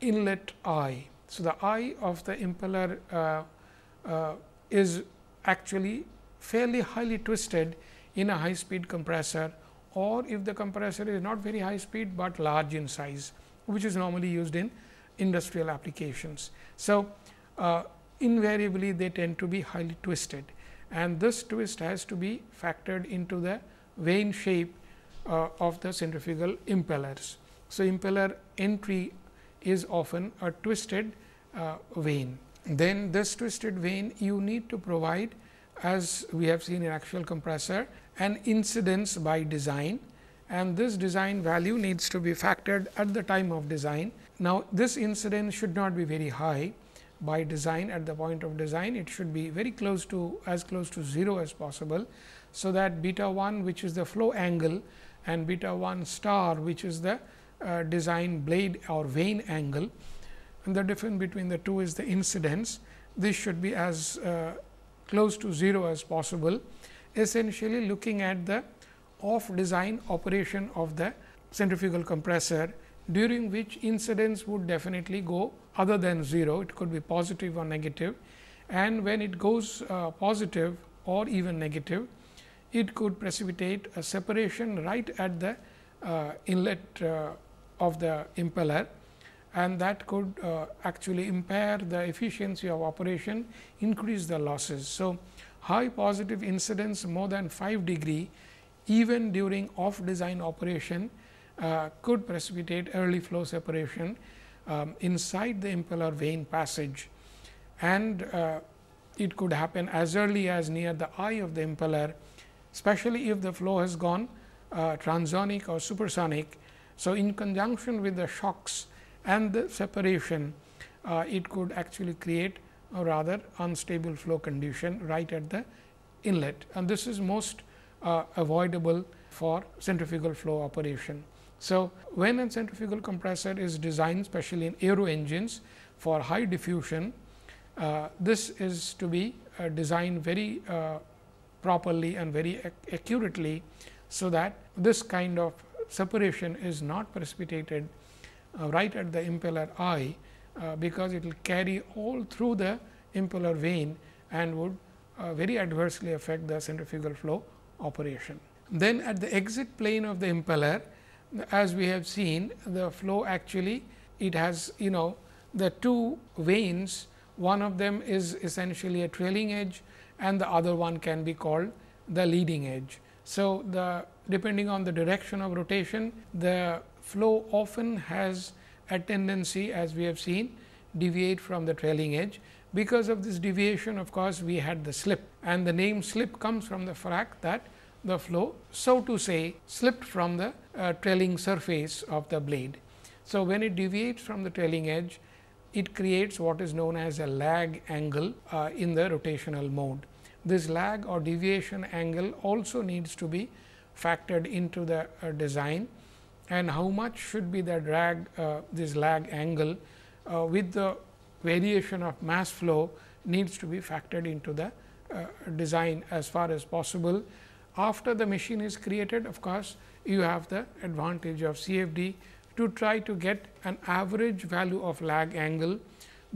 [SPEAKER 1] inlet I. So, the I of the impeller uh, uh, is actually fairly highly twisted in a high speed compressor or if the compressor is not very high speed, but large in size which is normally used in industrial applications. So, uh, invariably they tend to be highly twisted and this twist has to be factored into the vane shape uh, of the centrifugal impellers. So, impeller entry is often a twisted uh, vane. Then this twisted vane you need to provide as we have seen in axial compressor an incidence by design and this design value needs to be factored at the time of design. Now, this incidence should not be very high by design at the point of design it should be very close to as close to 0 as possible. So, that beta 1 which is the flow angle and beta 1 star which is the uh, design blade or vane angle and the difference between the two is the incidence. This should be as uh, close to 0 as possible essentially looking at the off design operation of the centrifugal compressor during which incidence would definitely go other than 0, it could be positive or negative and when it goes uh, positive or even negative, it could precipitate a separation right at the uh, inlet uh, of the impeller and that could uh, actually impair the efficiency of operation, increase the losses. So, high positive incidence more than 5 degree even during off design operation uh, could precipitate early flow separation um, inside the impeller vein passage and uh, it could happen as early as near the eye of the impeller, especially if the flow has gone uh, transonic or supersonic. So, in conjunction with the shocks and the separation, uh, it could actually create a rather unstable flow condition right at the inlet and this is most uh, avoidable for centrifugal flow operation. So, when a centrifugal compressor is designed especially in aero engines for high diffusion, uh, this is to be uh, designed very uh, properly and very ac accurately. So, that this kind of separation is not precipitated uh, right at the impeller eye, uh, because it will carry all through the impeller vane and would uh, very adversely affect the centrifugal flow operation. Then at the exit plane of the impeller, as we have seen the flow actually it has you know the two veins one of them is essentially a trailing edge and the other one can be called the leading edge. So, the depending on the direction of rotation the flow often has a tendency as we have seen deviate from the trailing edge. Because of this deviation of course, we had the slip and the name slip comes from the fact that the flow, so to say slipped from the uh, trailing surface of the blade. So, when it deviates from the trailing edge, it creates what is known as a lag angle uh, in the rotational mode. This lag or deviation angle also needs to be factored into the uh, design and how much should be the drag uh, this lag angle uh, with the variation of mass flow needs to be factored into the uh, design as far as possible after the machine is created, of course, you have the advantage of CFD to try to get an average value of lag angle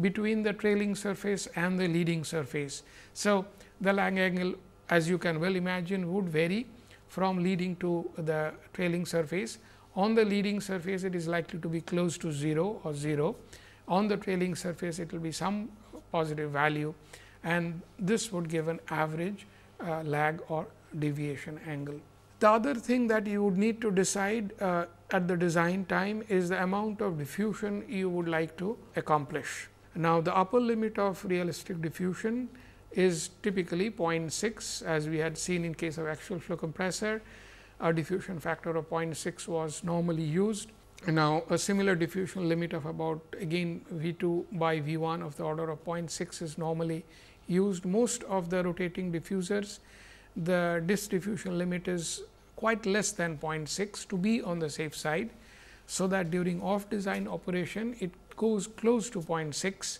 [SPEAKER 1] between the trailing surface and the leading surface. So, the lag angle as you can well imagine would vary from leading to the trailing surface. On the leading surface, it is likely to be close to 0 or 0. On the trailing surface, it will be some positive value and this would give an average uh, lag or deviation angle. The other thing that you would need to decide uh, at the design time is the amount of diffusion you would like to accomplish. Now, the upper limit of realistic diffusion is typically 0.6 as we had seen in case of axial flow compressor a diffusion factor of 0.6 was normally used. Now, a similar diffusion limit of about again V 2 by V 1 of the order of 0.6 is normally used. Most of the rotating diffusers the disk diffusion limit is quite less than 0.6 to be on the safe side. So, that during off design operation it goes close to 0.6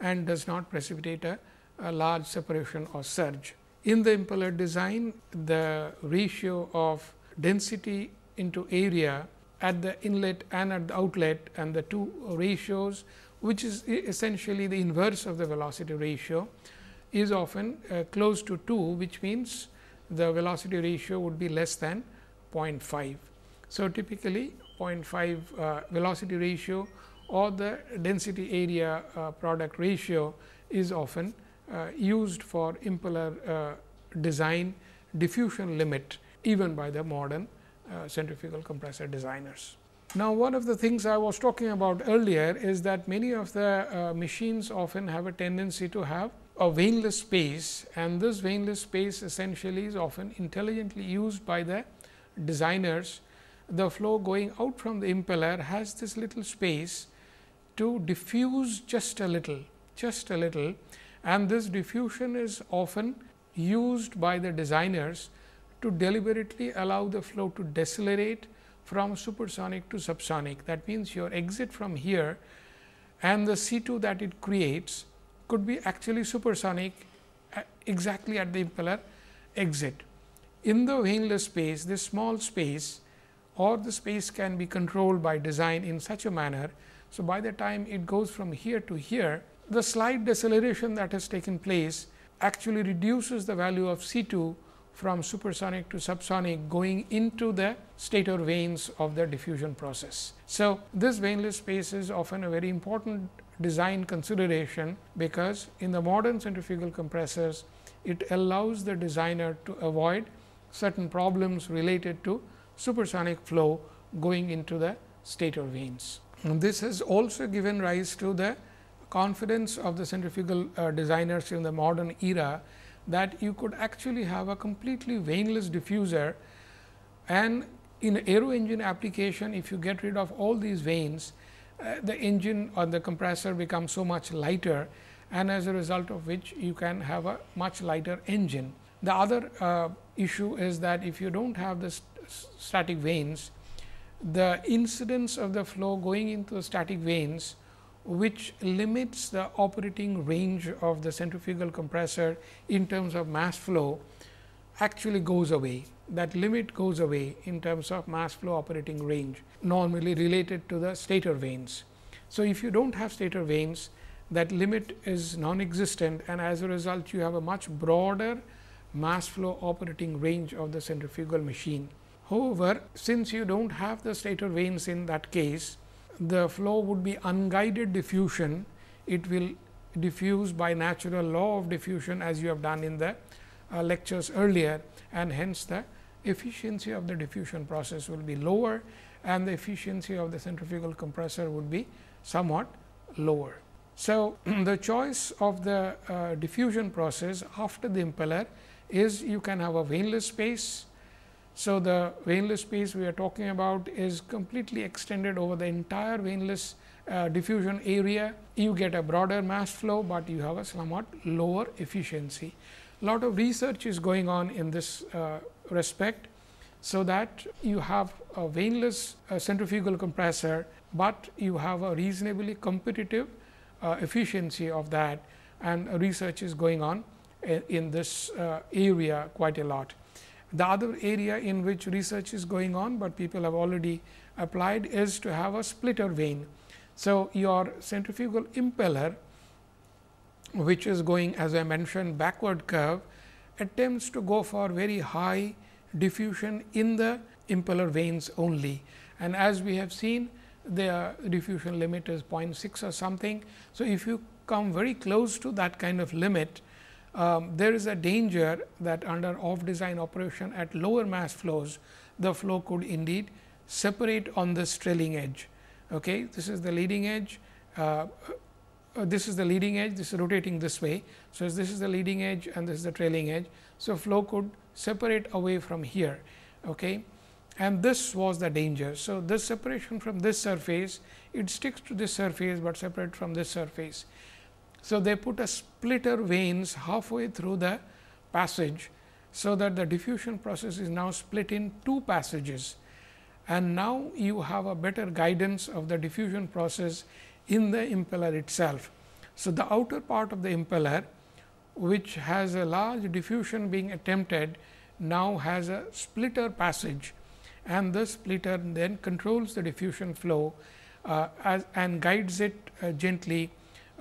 [SPEAKER 1] and does not precipitate a, a large separation or surge. In the impeller design the ratio of density into area at the inlet and at the outlet and the two ratios which is essentially the inverse of the velocity ratio is often uh, close to 2 which means the velocity ratio would be less than 0.5. So, typically 0.5 uh, velocity ratio or the density area uh, product ratio is often uh, used for impeller uh, design diffusion limit even by the modern uh, centrifugal compressor designers. Now, one of the things I was talking about earlier is that many of the uh, machines often have a tendency to have a veinless space and this veinless space essentially is often intelligently used by the designers. The flow going out from the impeller has this little space to diffuse just a little, just a little and this diffusion is often used by the designers to deliberately allow the flow to decelerate from supersonic to subsonic. That means, your exit from here and the C 2 that it creates could be actually supersonic uh, exactly at the impeller exit. In the vaneless space, this small space or the space can be controlled by design in such a manner. So, by the time it goes from here to here, the slight deceleration that has taken place actually reduces the value of C 2 from supersonic to subsonic going into the stator vanes of the diffusion process. So, this vaneless space is often a very important design consideration because in the modern centrifugal compressors, it allows the designer to avoid certain problems related to supersonic flow going into the stator vanes. And this has also given rise to the confidence of the centrifugal uh, designers in the modern era that you could actually have a completely veinless diffuser and in aero engine application if you get rid of all these vanes uh, the engine or the compressor becomes so much lighter and as a result of which you can have a much lighter engine. The other uh, issue is that if you do not have the st static vanes, the incidence of the flow going into the static vanes which limits the operating range of the centrifugal compressor in terms of mass flow actually goes away that limit goes away in terms of mass flow operating range normally related to the stator vanes. So, if you do not have stator vanes that limit is non-existent and as a result you have a much broader mass flow operating range of the centrifugal machine. However, since you do not have the stator vanes in that case, the flow would be unguided diffusion, it will diffuse by natural law of diffusion as you have done in the uh, lectures earlier and hence the efficiency of the diffusion process will be lower and the efficiency of the centrifugal compressor would be somewhat lower. So, the choice of the uh, diffusion process after the impeller is you can have a vaneless space. So, the vaneless space we are talking about is completely extended over the entire vaneless uh, diffusion area. You get a broader mass flow, but you have a somewhat lower efficiency. Lot of research is going on in this uh, respect so that you have a vaneless uh, centrifugal compressor, but you have a reasonably competitive uh, efficiency of that and research is going on uh, in, this uh, area quite a lot. The other area in which research is going on, but people have already applied is to have a splitter vane. So, your centrifugal impeller which is going as I mentioned backward curve attempts to go for very high diffusion in the impeller vanes only. And as we have seen, their diffusion limit is 0.6 or something. So, if you come very close to that kind of limit, um, there is a danger that under off design operation at lower mass flows, the flow could indeed separate on this trailing edge. Okay? This is the leading edge. Uh, uh, this is the leading edge, this is rotating this way. So, this is the leading edge and this is the trailing edge. So, flow could separate away from here okay? and this was the danger. So, this separation from this surface, it sticks to this surface, but separate from this surface. So, they put a splitter vanes halfway through the passage, so that the diffusion process is now split in two passages and now you have a better guidance of the diffusion process in the impeller itself. So, the outer part of the impeller which has a large diffusion being attempted now has a splitter passage and the splitter then controls the diffusion flow uh, as, and guides it uh, gently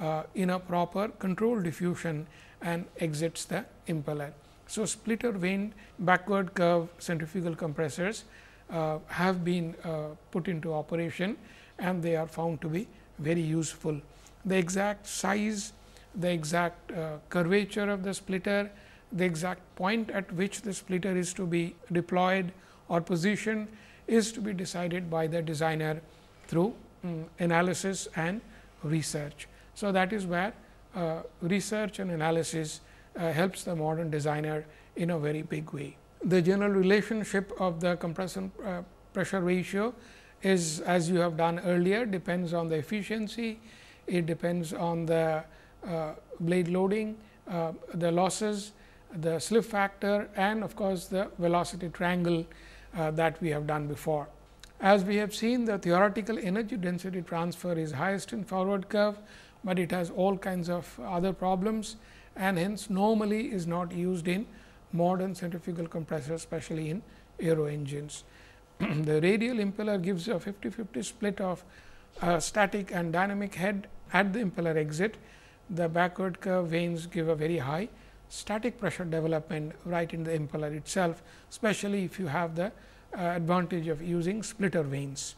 [SPEAKER 1] uh, in a proper controlled diffusion and exits the impeller. So, splitter vane backward curve centrifugal compressors uh, have been uh, put into operation and they are found to be very useful. The exact size, the exact uh, curvature of the splitter, the exact point at which the splitter is to be deployed or positioned is to be decided by the designer through um, analysis and research. So, that is where uh, research and analysis uh, helps the modern designer in a very big way. The general relationship of the compression uh, pressure ratio is as you have done earlier depends on the efficiency, it depends on the uh, blade loading, uh, the losses, the slip factor and of course, the velocity triangle uh, that we have done before. As we have seen the theoretical energy density transfer is highest in forward curve, but it has all kinds of other problems and hence normally is not used in modern centrifugal compressors especially in aero engines. the radial impeller gives a 50 50 split of uh, static and dynamic head at the impeller exit. The backward curve vanes give a very high static pressure development right in the impeller itself, especially if you have the uh, advantage of using splitter vanes.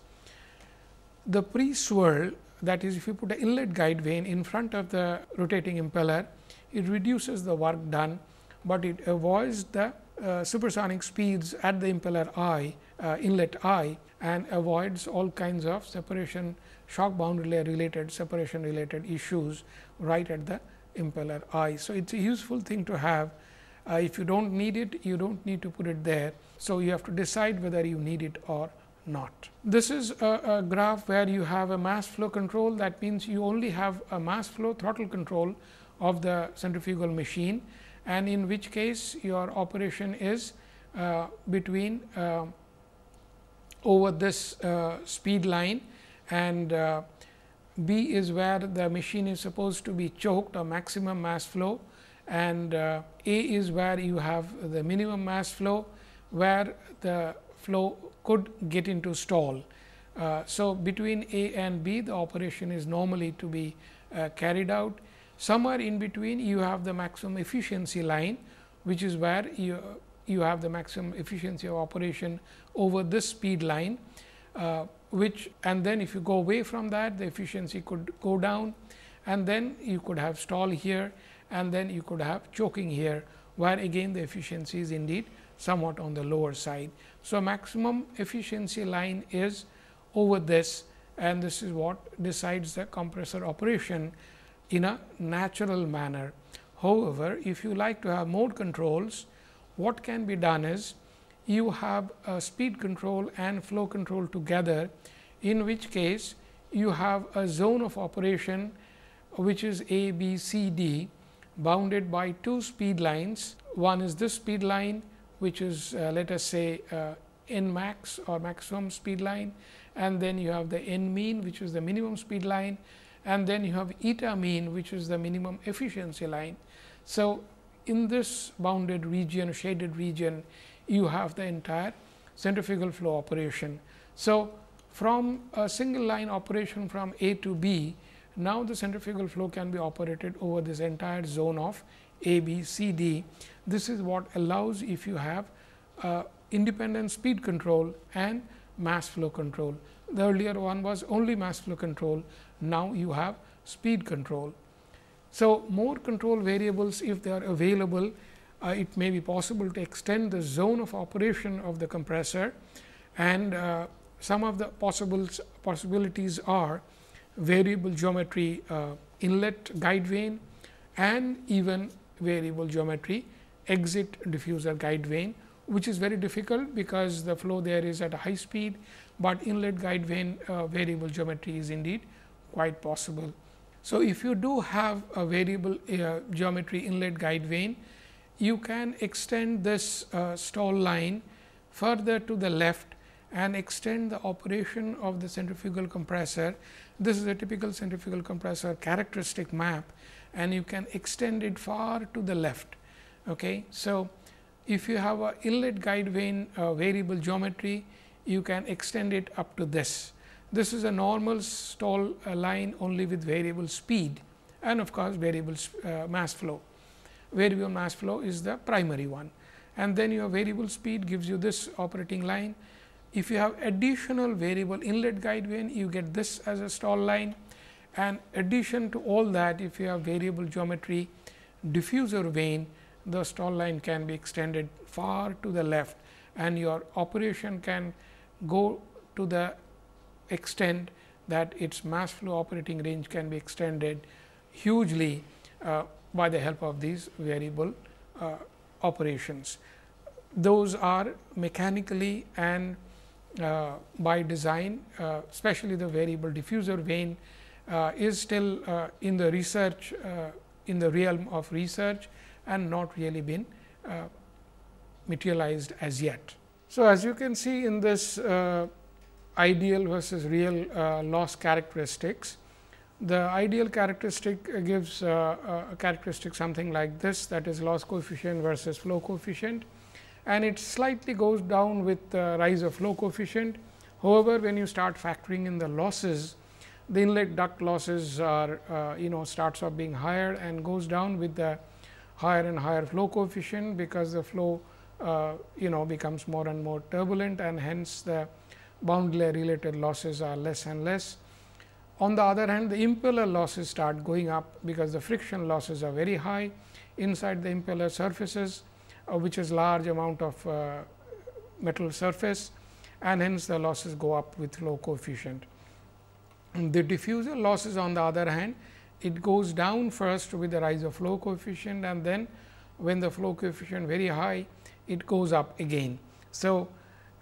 [SPEAKER 1] The pre swirl that is if you put an inlet guide vane in front of the rotating impeller, it reduces the work done, but it avoids the uh, supersonic speeds at the impeller eye uh, inlet I and avoids all kinds of separation shock boundary layer related separation related issues right at the impeller I. So, it is a useful thing to have uh, if you do not need it you do not need to put it there. So, you have to decide whether you need it or not. This is a, a graph where you have a mass flow control that means you only have a mass flow throttle control of the centrifugal machine and in which case your operation is uh, between uh, over this uh, speed line and uh, B is where the machine is supposed to be choked or maximum mass flow and uh, A is where you have the minimum mass flow where the flow could get into stall. Uh, so, between A and B the operation is normally to be uh, carried out. Somewhere in between you have the maximum efficiency line which is where you, you have the maximum efficiency of operation over this speed line, uh, which and then if you go away from that the efficiency could go down and then you could have stall here and then you could have choking here, where again the efficiency is indeed somewhat on the lower side. So, maximum efficiency line is over this and this is what decides the compressor operation in a natural manner. However, if you like to have more controls, what can be done is you have speed control and flow control together, in which case you have a zone of operation which is A, B, C, D bounded by two speed lines. One is this speed line which is uh, let us say uh, n max or maximum speed line and then you have the n mean which is the minimum speed line and then you have eta mean which is the minimum efficiency line. So, in this bounded region, shaded region, you have the entire centrifugal flow operation. So, from a single line operation from A to B, now the centrifugal flow can be operated over this entire zone of A, B, C, D. This is what allows if you have uh, independent speed control and mass flow control. The earlier one was only mass flow control, now you have speed control. So, more control variables if they are available, uh, it may be possible to extend the zone of operation of the compressor and uh, some of the possible possibilities are variable geometry uh, inlet guide vane and even variable geometry exit diffuser guide vane, which is very difficult because the flow there is at a high speed, but inlet guide vane uh, variable geometry is indeed quite possible. So, if you do have a variable uh, geometry inlet guide vane, you can extend this uh, stall line further to the left and extend the operation of the centrifugal compressor. This is a typical centrifugal compressor characteristic map and you can extend it far to the left. Okay. So, if you have a inlet guide vane uh, variable geometry, you can extend it up to this this is a normal stall line only with variable speed and of course, variable uh, mass flow. Variable mass flow is the primary one and then your variable speed gives you this operating line. If you have additional variable inlet guide vane, you get this as a stall line and addition to all that if you have variable geometry diffuser vane, the stall line can be extended far to the left and your operation can go to the Extend that its mass flow operating range can be extended hugely uh, by the help of these variable uh, operations. Those are mechanically and uh, by design, uh, especially the variable diffuser vane uh, is still uh, in the research in the realm of research and not really been materialized as yet. So, as you can see in this ideal versus real uh, loss characteristics. The ideal characteristic gives uh, uh, a characteristic something like this that is loss coefficient versus flow coefficient and it slightly goes down with the rise of flow coefficient. However, when you start factoring in the losses, the inlet duct losses are uh, you know starts off being higher and goes down with the higher and higher flow coefficient because the flow uh, you know becomes more and more turbulent and hence the boundary related losses are less and less. On the other hand, the impeller losses start going up because the friction losses are very high inside the impeller surfaces, uh, which is large amount of uh, metal surface and hence the losses go up with low coefficient. the diffuser losses on the other hand, it goes down first with the rise of flow coefficient and then when the flow coefficient very high, it goes up again. So,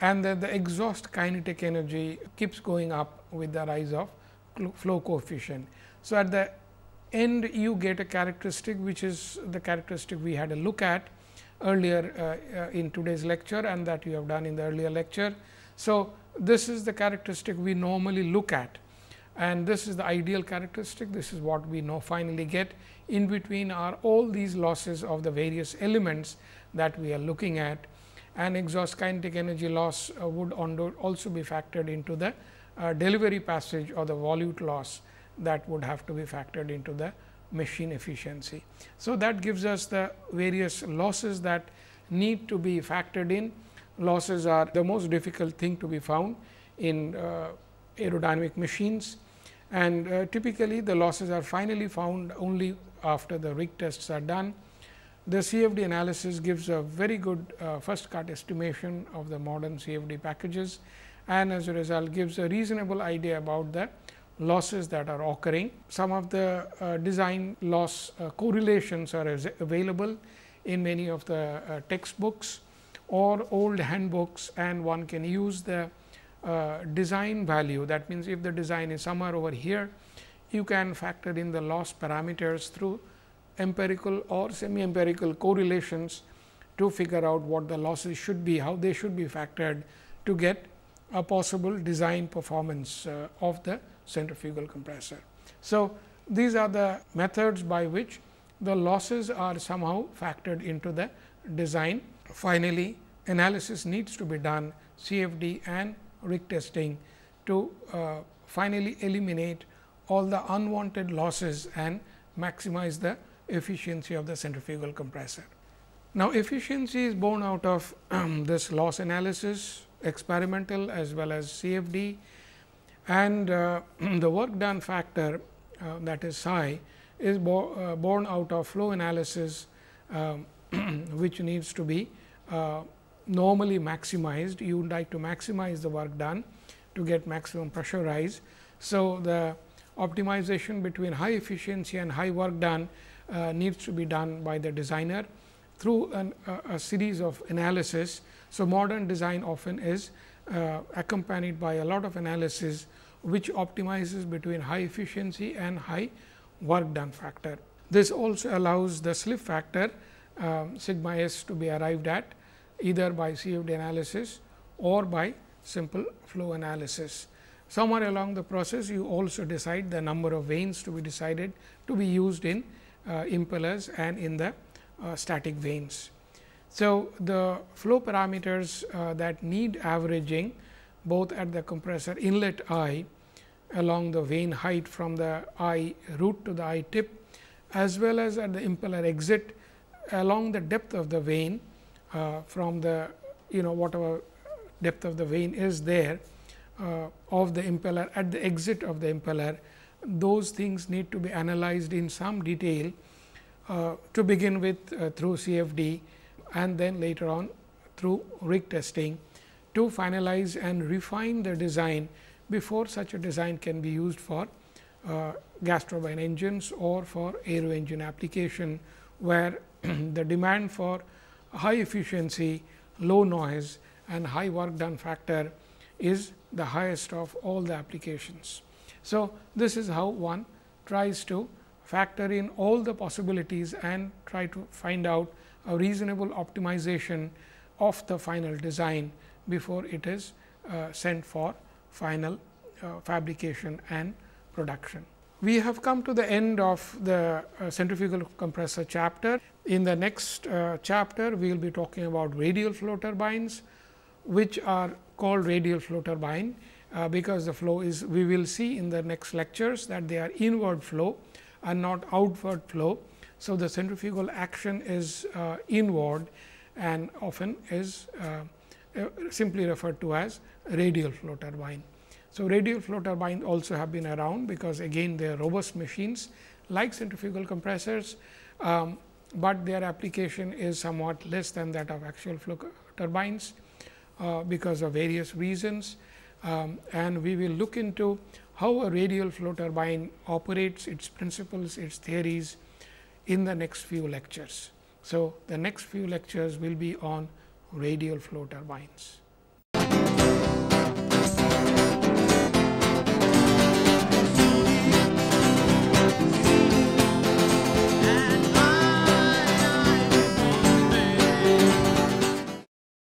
[SPEAKER 1] and the, the exhaust kinetic energy keeps going up with the rise of flow coefficient. So, at the end you get a characteristic which is the characteristic we had a look at earlier uh, uh, in today's lecture and that you have done in the earlier lecture. So, this is the characteristic we normally look at and this is the ideal characteristic, this is what we now finally get. In between are all these losses of the various elements that we are looking at and exhaust kinetic energy loss uh, would also be factored into the uh, delivery passage or the volute loss that would have to be factored into the machine efficiency. So, that gives us the various losses that need to be factored in. Losses are the most difficult thing to be found in uh, aerodynamic machines and uh, typically the losses are finally found only after the rig tests are done the CFD analysis gives a very good uh, first cut estimation of the modern CFD packages and as a result gives a reasonable idea about the losses that are occurring. Some of the uh, design loss uh, correlations are available in many of the uh, textbooks or old handbooks and one can use the uh, design value. That means, if the design is somewhere over here, you can factor in the loss parameters through empirical or semi empirical correlations to figure out what the losses should be, how they should be factored to get a possible design performance uh, of the centrifugal compressor. So, these are the methods by which the losses are somehow factored into the design. Finally, analysis needs to be done CFD and rig testing to uh, finally eliminate all the unwanted losses and maximize the efficiency of the centrifugal compressor. Now, efficiency is born out of um, this loss analysis experimental as well as CFD and uh, the work done factor uh, that is psi is bo uh, born out of flow analysis um, which needs to be uh, normally maximized. You would like to maximize the work done to get maximum pressure rise. So, the optimization between high efficiency and high work done uh, needs to be done by the designer through an, uh, a series of analysis. So, modern design often is uh, accompanied by a lot of analysis, which optimizes between high efficiency and high work done factor. This also allows the slip factor um, sigma s to be arrived at either by CFD analysis or by simple flow analysis. Somewhere along the process, you also decide the number of vanes to be decided to be used in uh, impellers and in the uh, static vanes. So, the flow parameters uh, that need averaging both at the compressor inlet I, along the vane height from the I root to the I tip as well as at the impeller exit along the depth of the vane uh, from the you know whatever depth of the vane is there uh, of the impeller at the exit of the impeller those things need to be analyzed in some detail uh, to begin with uh, through CFD and then later on through rig testing to finalize and refine the design before such a design can be used for uh, gas turbine engines or for aero engine application where the demand for high efficiency, low noise and high work done factor is the highest of all the applications. So, this is how one tries to factor in all the possibilities and try to find out a reasonable optimization of the final design before it is uh, sent for final uh, fabrication and production. We have come to the end of the uh, centrifugal compressor chapter. In the next uh, chapter, we will be talking about radial flow turbines, which are called radial flow turbine uh, because the flow is we will see in the next lectures that they are inward flow and not outward flow. So, the centrifugal action is uh, inward and often is uh, uh simply referred to as radial flow turbine. So, radial flow turbines also have been around because again they are robust machines like centrifugal compressors, um, but their application is somewhat less than that of axial flow turbines uh, because of various reasons. Um, and we will look into how a radial flow turbine operates, its principles, its theories in the next few lectures. So, the next few lectures will be on radial flow turbines.